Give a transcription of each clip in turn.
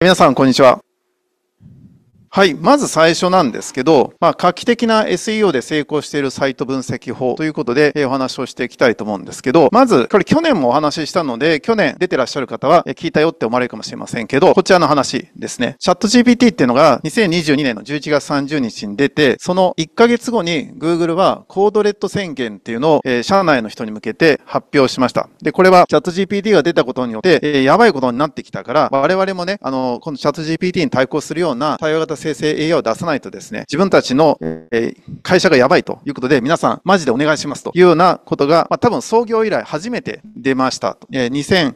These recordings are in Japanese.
皆さん、こんにちは。はい。まず最初なんですけど、まあ、画期的な SEO で成功しているサイト分析法ということで、えお話をしていきたいと思うんですけど、まず、これ去年もお話ししたので、去年出てらっしゃる方は、え聞いたよって思われるかもしれませんけど、こちらの話ですね。チャット GPT っていうのが2022年の11月30日に出て、その1ヶ月後に Google はコードレッド宣言っていうのを、え社内の人に向けて発表しました。で、これはチャット GPT が出たことによって、えやばいことになってきたから、我々もね、あの、このチャット GPT に対抗するような対話型生成 AI を出さないとですね、自分たちの、え会社がやばいということで、皆さんマジでお願いしますというようなことが、まあ、多分創業以来初めて出ましたと。え2008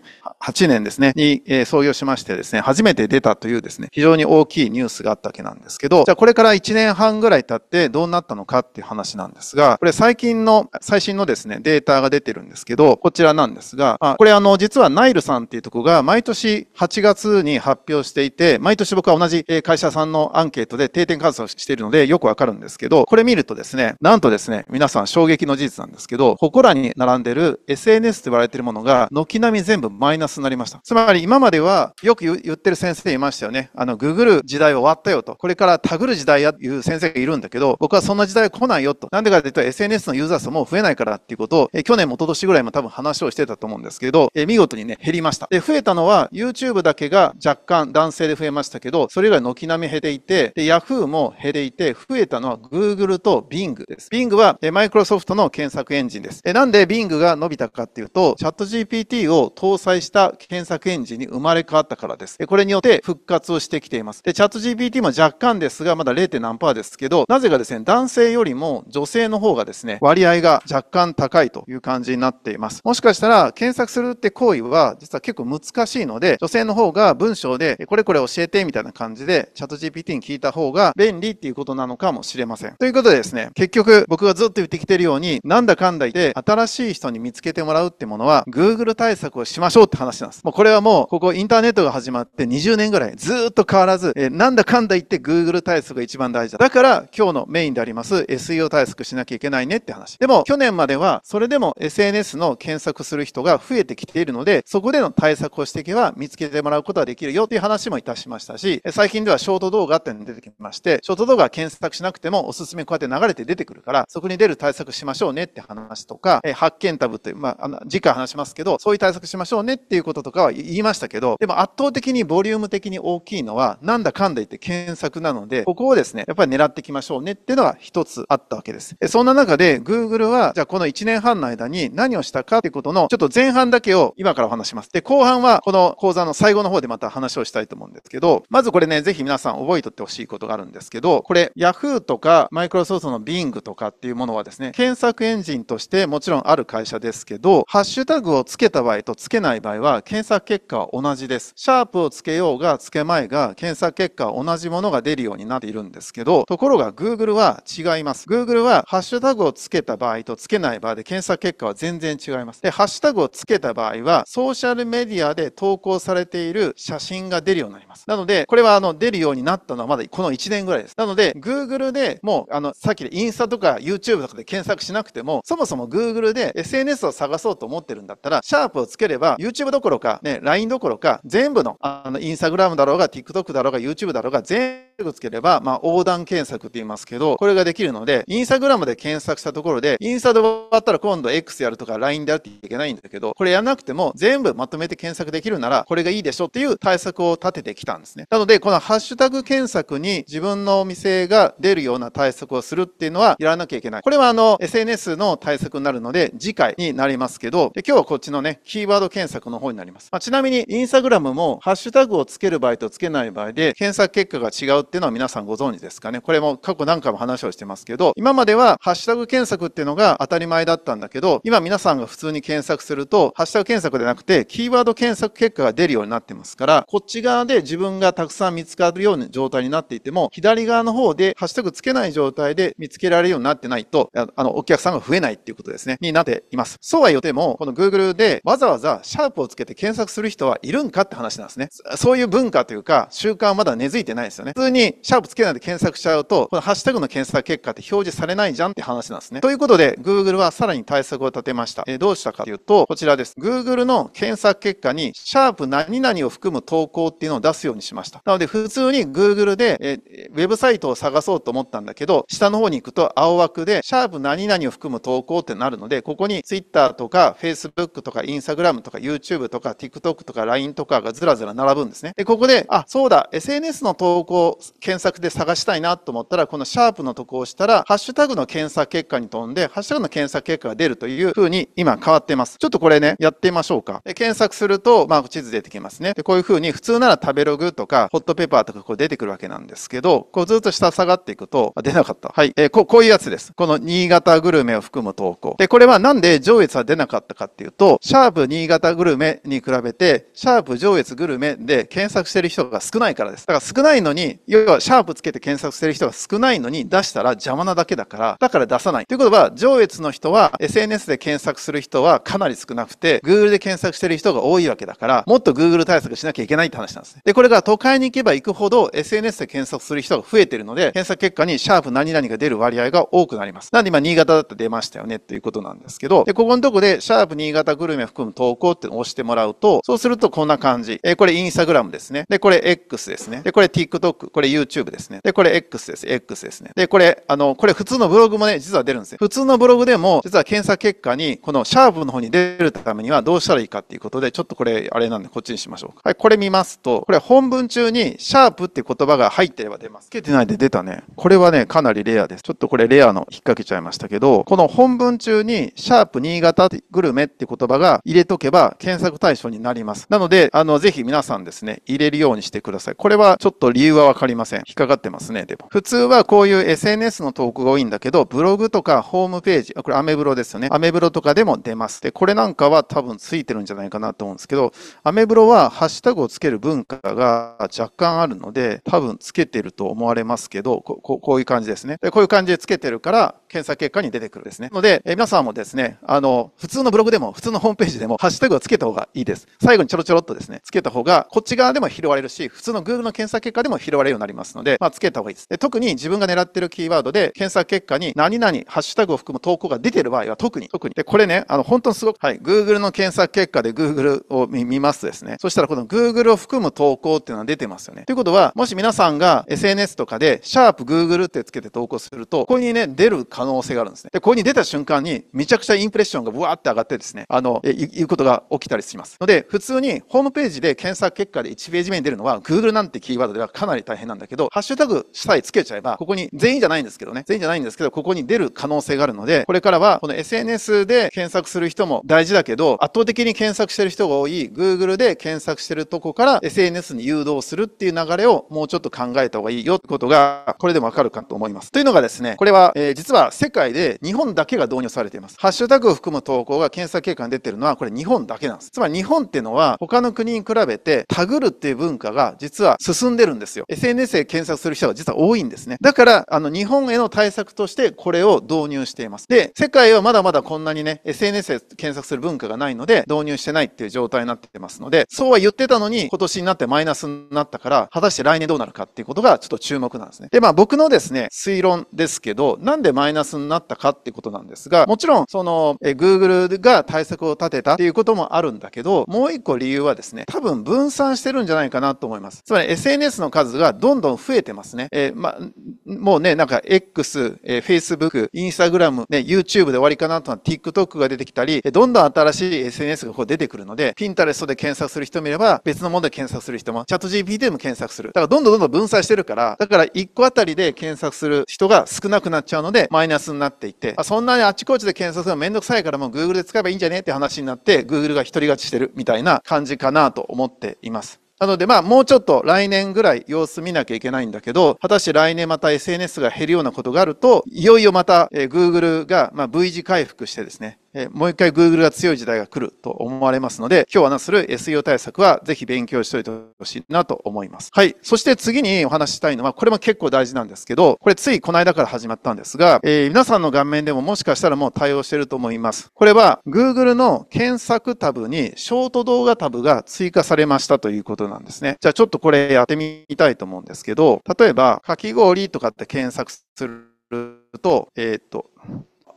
年ですね、に、え創業しましてですね、初めて出たというですね、非常に大きいニュースがあったわけなんですけど、じゃあこれから1年半ぐらい経ってどうなったのかっていう話なんですが、これ最近の、最新のですね、データが出てるんですけど、こちらなんですが、あこれあの、実はナイルさんっていうとこが毎年8月に発表していて、毎年僕は同じ会社さんのアンケートで定点観察をしているのでよくわかるんですけど、これ見るとですね、なんとですね、皆さん衝撃の事実なんですけど、ここらに並んでる SNS と言われているものが、軒並み全部マイナスになりました。つまり今までは、よく言ってる先生いましたよね。あの、ググる時代は終わったよと。これからタグる時代やていう先生がいるんだけど、僕はそんな時代は来ないよと。なんでかというと SNS のユーザー数も増えないからっていうことを、え去年も一昨年ぐらいも多分話をしてたと思うんですけど、え見事にね、減りました。で、増えたのは YouTube だけが若干男性で増えましたけど、それ以外軒並み減っていて、で、Yahoo も減っていて、増えたのは Google と Bing です。Bing は、え、Microsoft の検索エンジンです。え、なんで Bing が伸びたかっていうと、チャット g p t を搭載した検索エンジンに生まれ変わったからです。え、これによって復活をしてきています。で、チャット g p t も若干ですが、まだ 0. 何パーですけど、なぜかですね、男性よりも女性の方がですね、割合が若干高いという感じになっています。もしかしたら、検索するって行為は、実は結構難しいので、女性の方が文章で、これこれ教えてみたいな感じで、チャット g p t 人に聞いた方が便利っていうことなのかもしれません。ということでですね、結局僕がずっと言ってきてるように、なんだかんだ言って新しい人に見つけてもらうってものは Google 対策をしましょうって話なんです。もうこれはもうここインターネットが始まって20年ぐらいずっと変わらず、えなんだかんだ言って Google 対策が一番大事だ。だから今日のメインであります SEO 対策しなきゃいけないねって話。でも去年まではそれでも SNS の検索する人が増えてきているので、そこでの対策をしていけば見つけてもらうことはできるよっていう話もいたしましたし、最近ではショート動画点て出てきまして、ショート動画検索しなくてもおすすめこうやって流れて出てくるから、そこに出る対策しましょうねって話とか、え発見タブという、まあ、あの、次回話しますけど、そういう対策しましょうねっていうこととかは言いましたけど、でも圧倒的にボリューム的に大きいのは、なんだかんだ言って検索なので、ここをですね、やっぱり狙っていきましょうねっていうのが一つあったわけです。えそんな中で、Google は、じゃあこの1年半の間に何をしたかっていうことの、ちょっと前半だけを今からお話します。で、後半はこの講座の最後の方でまた話をしたいと思うんですけど、まずこれね、ぜひ皆さん覚えてってほしいことがあるんですけど、これ Yahoo とか Microsoft の Bing とかっていうものはですね、検索エンジンとしてもちろんある会社ですけど、ハッシュタグをつけた場合とつけない場合は検索結果は同じです。シャープをつけようがつけまいが検索結果は同じものが出るようになっているんですけど、ところが Google は違います。Google はハッシュタグをつけた場合とつけない場合で検索結果は全然違います。で、ハッシュタグをつけた場合はソーシャルメディアで投稿されている写真が出るようになります。なので、これはあの出るようになったののはまだこの1年ぐらいです。なので、Google でもう、あの、さっきでインスタとか YouTube とかで検索しなくても、そもそも Google で SNS を探そうと思ってるんだったら、シャープをつければ YouTube どころか、ね、LINE どころか、全部の、あの、Instagram だろうが、TikTok だろうが、YouTube だろうが、全部テグつければ、まあ、横断検索って言いますけど、これができるので、インスタグラムで検索したところで、インスタで終わったら今度 X やるとか LINE でやっていけないんだけど、これやらなくても全部まとめて検索できるなら、これがいいでしょっていう対策を立ててきたんですね。なので、このハッシュタグ検索に自分のお店が出るような対策をするっていうのはやらなきゃいけない。これはあの、SNS の対策になるので、次回になりますけど、で今日はこっちのね、キーワード検索の方になります。まあ、ちなみに、インスタグラムもハッシュタグをつける場合とつけない場合で、検索結果が違うっていうのは皆さんご存知ですかね。これも過去何回も話をしてますけど、今まではハッシュタグ検索っていうのが当たり前だったんだけど、今皆さんが普通に検索すると、ハッシュタグ検索でなくて、キーワード検索結果が出るようになってますから、こっち側で自分がたくさん見つかるような状態になっていても、左側の方でハッシュタグつけない状態で見つけられるようになってないと、あの、お客さんが増えないっていうことですね、になっています。そうは言っても、この Google でわざわざシャープをつけて検索する人はいるんかって話なんですね。そういう文化というか、習慣はまだ根付いてないですよね。普通にシャープつけないで検索しちゃうと、このハッシュタグの検索結果って表示されないじゃんって話なんですね。ということで、Google はさらに対策を立てました。えー、どうしたかというと、こちらです。Google の検索結果に、シャープ何々を含む投稿っていうのを出すようにしました。なので、普通に Google で、えー、ウェブサイトを探そうと思ったんだけど、下の方に行くと青枠で、シャープ何々を含む投稿ってなるので、ここに Twitter とか Facebook とか Instagram とか YouTube とか TikTok とか LINE とかがずらずら並ぶんですね。で、ここで、あ、そうだ、SNS の投稿、検索で探したいなと思ったら、このシャープのとこを押したら、ハッシュタグの検索結果に飛んで、ハッシュタグの検索結果が出るという風に今変わってます。ちょっとこれね、やってみましょうか。で検索すると、まあ、地図出てきますね。で、こういう風に普通なら食べログとか、ホットペーパーとかこう出てくるわけなんですけど、こうずっと下下がっていくと、出なかった。はい。えー、こ、こういうやつです。この新潟グルメを含む投稿。で、これはなんで上越は出なかったかっていうと、シャープ新潟グルメに比べて、シャープ上越グルメで検索してる人が少ないからです。だから少ないのに、要はシャープつけて検索してる人が少ないのに出したら邪魔なだけだから、だから出さない。ということは、上越の人は SNS で検索する人はかなり少なくて、Google で検索してる人が多いわけだから、もっと Google 対策しなきゃいけないって話なんですね。で、これが都会に行けば行くほど SNS で検索する人が増えてるので、検索結果にシャープ何々が出る割合が多くなります。なんで今新潟だって出ましたよねっていうことなんですけど、で、ここのとこでシャープ新潟グルメ含む投稿って押してもらうと、そうするとこんな感じ。えこれインスタグラムですね。で、これ X ですね。で、これ TikTok。これこれ YouTube ですね。で、これ X です。X ですね。で、これ、あの、これ普通のブログもね、実は出るんですよ。普通のブログでも、実は検索結果に、このシャープの方に出るためにはどうしたらいいかっていうことで、ちょっとこれ、あれなんで、こっちにしましょうか。はい、これ見ますと、これ本文中に、シャープって言葉が入ってれば出ます。つけてないで出たね。これはね、かなりレアです。ちょっとこれレアの引っ掛けちゃいましたけど、この本文中に、シャープ新潟グルメって言葉が入れとけば、検索対象になります。なので、あの、ぜひ皆さんですね、入れるようにしてください。これはちょっと理由はわかりりません。引っかかってますね、でも。普通はこういう SNS の投稿が多いんだけど、ブログとかホームページ、これアメブロですよね。アメブロとかでも出ます。で、これなんかは多分ついてるんじゃないかなと思うんですけど、アメブロはハッシュタグをつける文化が若干あるので、多分つけてると思われますけど、ここういう感じですね。で、こういう感じでつけてるから、検索結果に出てくるですね。ので、え皆さんもですね、あの、普通のブログでも、普通のホームページでも、ハッシュタグをつけた方がいいです。最後にちょろちょろっとですね、つけた方が、こっち側でも拾われるし、普通の Google の検索結果でも拾われるようになりますので、まあ、つけた方がいいです。で特に自分が狙ってるキーワードで、検索結果に何々、ハッシュタグを含む投稿が出てる場合は特に、特に。で、これね、あの、本当にすごく、はい、Google の検索結果で Google を見ますとですね、そしたらこの Google を含む投稿っていうのは出てますよね。ということは、もし皆さんが SNS とかで、シャープ Google ってつけて投稿すると、ここにね、出る可可能性があるんですね。で、ここに出た瞬間に、めちゃくちゃインプレッションがブワーって上がってですね、あの、いうことが起きたりします。ので、普通にホームページで検索結果で1ページ目に出るのは、Google なんてキーワードではかなり大変なんだけど、ハッシュタグさえつけちゃえば、ここに全員じゃないんですけどね、全員じゃないんですけど、ここに出る可能性があるので、これからは、この SNS で検索する人も大事だけど、圧倒的に検索してる人が多い Google で検索してるとこから SNS に誘導するっていう流れをもうちょっと考えた方がいいよってことが、これでもわかるかと思います。というのがですね、これは、えー、実は世界で日本だけが導入されています。ハッシュタグを含む投稿が検査結果に出てるのはこれ日本だけなんです。つまり日本っていうのは他の国に比べてタグるっていう文化が実は進んでるんですよ。SNS で検索する人が実は多いんですね。だからあの日本への対策としてこれを導入しています。で、世界はまだまだこんなにね、SNS で検索する文化がないので導入してないっていう状態になってますので、そうは言ってたのに今年になってマイナスになったから、果たして来年どうなるかっていうことがちょっと注目なんですね。で、まあ僕のですね、推論ですけど、なんでマイナスナスになったかっていうことなんですが、もちろん、その、え Google が対策を立てたっていうこともあるんだけど、もう一個理由はですね、多分分散してるんじゃないかなと思います。つまり SNS の数がどんどん増えてますね。えー、ま、もうね、なんか X、えー、Facebook、Instagram、ね、YouTube で終わりかなとは TikTok が出てきたり、どんどん新しい SNS がこう出てくるので、Pinterest で検索する人もいれば、別のもので検索する人も、ChatGPT でも検索する。だからどんどんどんどん分散してるから、だから1個あたりで検索する人が少なくなっちゃうので、マイナスになっていて、そんなにあちこちで検索がめんどくさいからもう Google で使えばいいんじゃねって話になって、Google が独り勝ちしてるみたいな感じかなと思っています。なので、まあ、もうちょっと来年ぐらい様子見なきゃいけないんだけど、果たして来年また SNS が減るようなことがあると、いよいよまた、えー、Google が、まあ、V 字回復してですね、えー、もう一回 Google が強い時代が来ると思われますので、今日話する SEO 対策はぜひ勉強しておいてほしいなと思います。はい。そして次にお話したいのは、これも結構大事なんですけど、これついこの間から始まったんですが、えー、皆さんの顔面でももしかしたらもう対応してると思います。これは Google の検索タブにショート動画タブが追加されましたということなんですね。じゃあちょっとこれやってみたいと思うんですけど、例えば、かき氷とかって検索すると、えー、っと、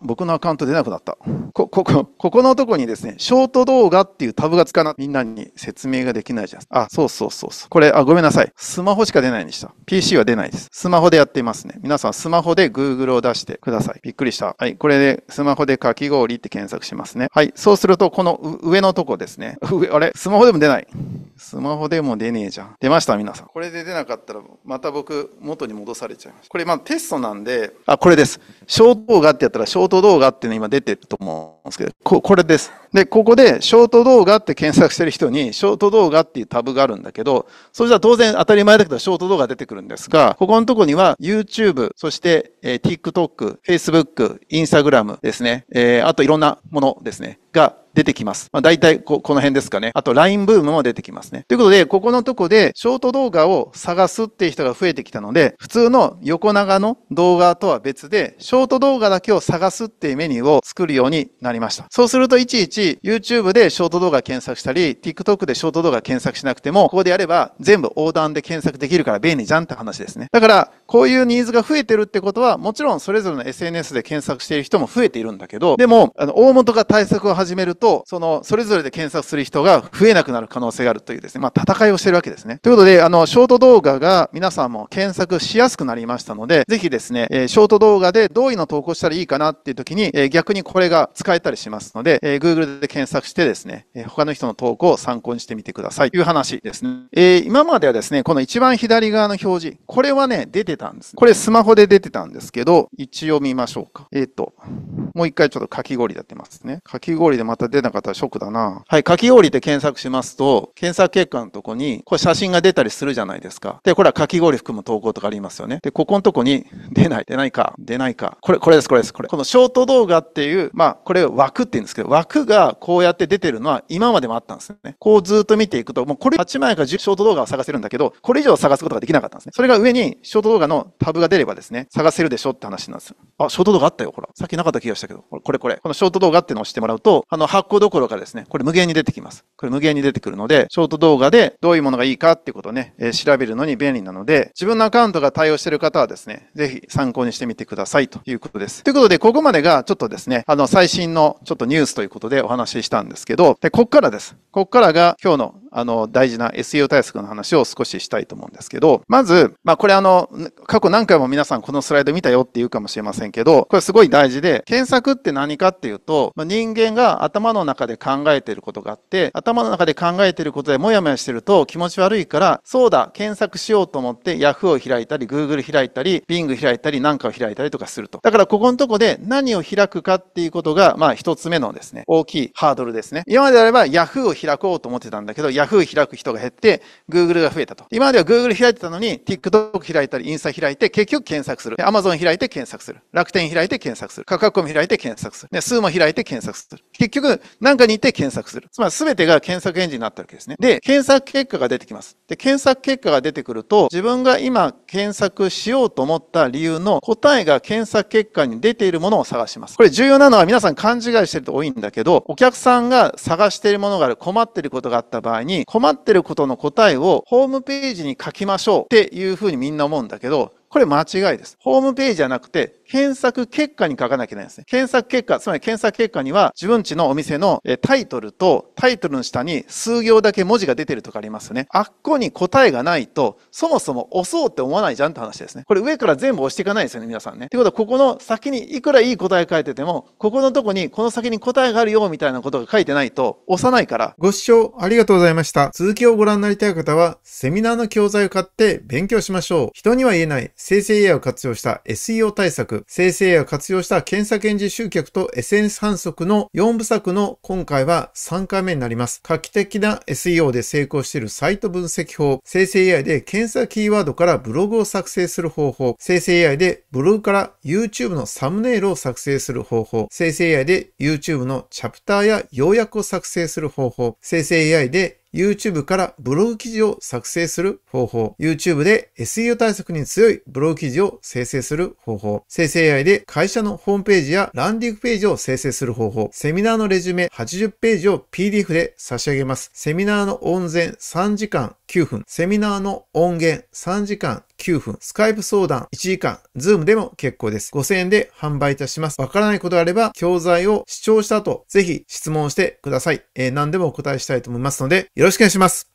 僕のアカウント出なくなった。こ、ここ、ここのとこにですね、ショート動画っていうタブがつかない。みんなに説明ができないじゃん。あ、そうそうそうそう。これ、あ、ごめんなさい。スマホしか出ないんでした。PC は出ないです。スマホでやっていますね。皆さん、スマホで Google を出してください。びっくりした。はい、これで、スマホでかき氷って検索しますね。はい、そうすると、この上のとこですね。上、あれスマホでも出ない。スマホでも出ねえじゃん。出ました、皆さん。これで出なかったら、また僕、元に戻されちゃいます。これ、まあ、テストなんで、あ、これです。ショート動画ってやったら、ショート動画っていうの今出てると思うんですけど、こ、これです。で、ここで、ショート動画って検索してる人に、ショート動画っていうタブがあるんだけど、それじゃ当然当たり前だけど、ショート動画出てくるんですが、ここのとこには、YouTube、そして、えー、TikTok、Facebook、Instagram ですね。えー、あといろんなものですね。が出てきます。まあ、大体ここの辺ですかね。あと LINE ブームも出てきますね。ということで、ここのとこでショート動画を探すっていう人が増えてきたので、普通の横長の動画とは別で、ショート動画だけを探すっていうメニューを作るようになりました。そうするといちいち YouTube でショート動画検索したり、TikTok でショート動画検索しなくても、ここでやれば全部横断で検索できるから便利じゃんって話ですね。だから、こういうニーズが増えてるってことは、もちろんそれぞれの SNS で検索している人も増えているんだけど、でも、あの、大元が対策を始めると、その、それぞれで検索する人が増えなくなる可能性があるというですね、まあ、戦いをしてるわけですね。ということで、あの、ショート動画が皆さんも検索しやすくなりましたので、ぜひですね、えー、ショート動画でどういうの投稿したらいいかなっていう時に、えー、逆にこれが使えたりしますので、えー、Google で検索してですね、え他の人の投稿を参考にしてみてくださいという話ですね。え今まではですね、この一番左側の表示、これはね、出てたんです。これスマホで出てたんですけど、一応見ましょうか。えっ、と、もう一回ちょっとかき氷やってますね。かき氷でまた出なかったらショックだな。はい、かき氷で検索しますと、検索結果のとこに、これ写真が出たりするじゃないですか。で、これはかき氷含む投稿とかありますよね。で、ここのとこに、出ない、出ないか、出ないか。これ、これです、これです、これ。このショート動画っていう、まあ、これ枠って言うんですけど、枠がこうやって出てるのは今までもあったんですね。こうずっと見ていくと、もうこれ8枚か10ショート動画を探せるんだけど、これ以上探すことができなかったんですね。それが上にショート動画のタブが出ればですね、探せるでしょって話なんですよ。あ、ショート動画あったよ、ほら。さっきなかった気がしたけど、これこれ。このショート動画っていうのを押してもらうと、あの、発行どころかですね、これ無限に出てきます。これ無限に出てくるので、ショート動画でどういうものがいいかっていうことをね、えー、調べるのに便利なので、自分のアカウントが対応している方はですね、ぜひ参考にしてみてくださいということです。ということで、ここまでがちょっとですね、あの、最新のちょっとニュースということでお話ししたんですけど、で、こっからです。こっからが今日のあの、大事な SEO 対策の話を少ししたいと思うんですけど、まず、まあ、これあの、過去何回も皆さんこのスライド見たよって言うかもしれませんけど、これすごい大事で、検索って何かっていうと、まあ、人間がが頭の中で考えていることがあって、頭の中で考えていることでモヤモヤしてると気持ち悪いから、そうだ、検索しようと思って Yahoo を開いたり、Google 開いたり、Bing 開いたり、なんかを開いたりとかすると。だからここのとこで何を開くかっていうことが、まあ一つ目のですね、大きいハードルですね。今まであれば Yahoo を開こうと思ってたんだけど、Yahoo 開く人が減って、Google が増えたと。今までは Google 開いてたのに、TikTok 開いたり、インスタ開いて、結局検索する。Amazon 開いて検索する。楽天開いて検索する。価格コム開いて検索する。ね、数も開いて検索する。結局、何かにいて検索する。つまり全てが検索エンジンになったわけですね。で、検索結果が出てきます。で、検索結果が出てくると、自分が今検索しようと思った理由の答えが検索結果に出ているものを探します。これ重要なのは皆さん勘違いしてる人多いんだけど、お客さんが探しているものがある、困っていることがあった場合に、困っていることの答えをホームページに書きましょうっていうふうにみんな思うんだけど、これ間違いです。ホームページじゃなくて、検索結果に書かなきゃいけないんですね。検索結果、つまり検索結果には、自分ちのお店のタイトルと、タイトルの下に数行だけ文字が出てるとかありますよね。あっこに答えがないと、そもそも押そうって思わないじゃんって話ですね。これ上から全部押していかないですよね、皆さんね。ってことは、ここの先にいくらいい答え書いてても、ここのとこにこの先に答えがあるよ、みたいなことが書いてないと、押さないから。ご視聴ありがとうございました。続きをご覧になりたい方は、セミナーの教材を買って勉強しましょう。人には言えない生成 AI を活用した SEO 対策、生成 AI を活用した検索エンジン集客と SNS 反則の4部作の今回は3回目になります。画期的な SEO で成功しているサイト分析法、生成 AI で検索キーワードからブログを作成する方法、生成 AI でブログから YouTube のサムネイルを作成する方法、生成 AI で YouTube のチャプターや要約を作成する方法、生成 AI で YouTube からブログ記事を作成する方法、YouTube で SEO 対策に強いブログ記事を生成する方法、生成 AI で会社のホームページやランディングページを生成する方法、セミナーのレジュメ80ページを PDF で差し上げます。セミナーの音声、3時間9分、セミナーの音源3時間9分、スカイプ相談1時間、ズームでも結構です。5000円で販売いたします。わからないことがあれば、教材を視聴した後、ぜひ質問してください。えー、何でもお答えしたいと思いますので、よよろしくお願いします。